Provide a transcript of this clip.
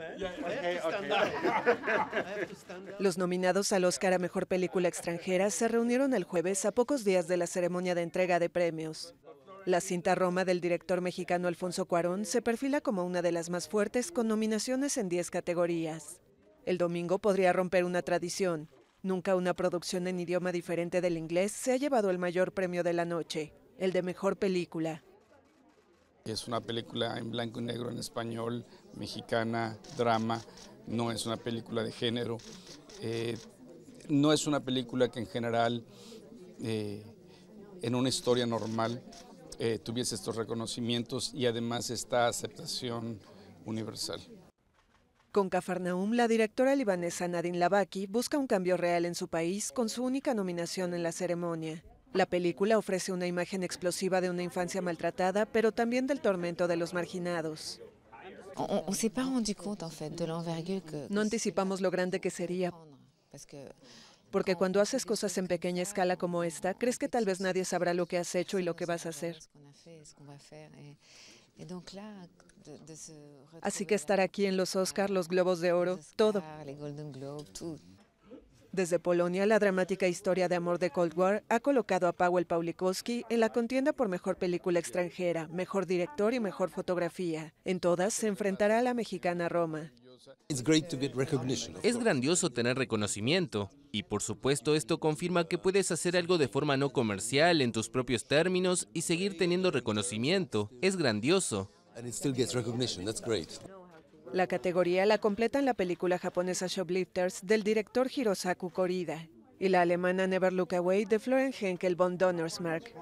¿Eh? Eh, Los nominados al Oscar a Mejor Película Extranjera se reunieron el jueves a pocos días de la ceremonia de entrega de premios. La cinta Roma del director mexicano Alfonso Cuarón se perfila como una de las más fuertes con nominaciones en 10 categorías. El domingo podría romper una tradición. Nunca una producción en idioma diferente del inglés se ha llevado el mayor premio de la noche, el de mejor película. Es una película en blanco y negro, en español, mexicana, drama, no es una película de género, eh, no es una película que en general eh, en una historia normal eh, tuviese estos reconocimientos y además esta aceptación universal. Con Cafarnaum, la directora libanesa Nadine Labaki busca un cambio real en su país con su única nominación en la ceremonia. La película ofrece una imagen explosiva de una infancia maltratada, pero también del tormento de los marginados. No anticipamos lo grande que sería. Oh, Porque cuando haces cosas en pequeña escala como esta, crees que tal vez nadie sabrá lo que has hecho y lo que vas a hacer. Así que estar aquí en los Oscar, los Globos de Oro, todo. Desde Polonia, la dramática historia de amor de Cold War ha colocado a Powell Pawlikowski en la contienda por mejor película extranjera, mejor director y mejor fotografía. En todas se enfrentará a la mexicana Roma. Es grandioso tener reconocimiento y por supuesto esto confirma que puedes hacer algo de forma no comercial en tus propios términos y seguir teniendo reconocimiento. Es grandioso. La categoría la en la película japonesa Shoplifters del director Hirosaku Korida y la alemana Never Look Away de Florian Henkel von Donnersmarck.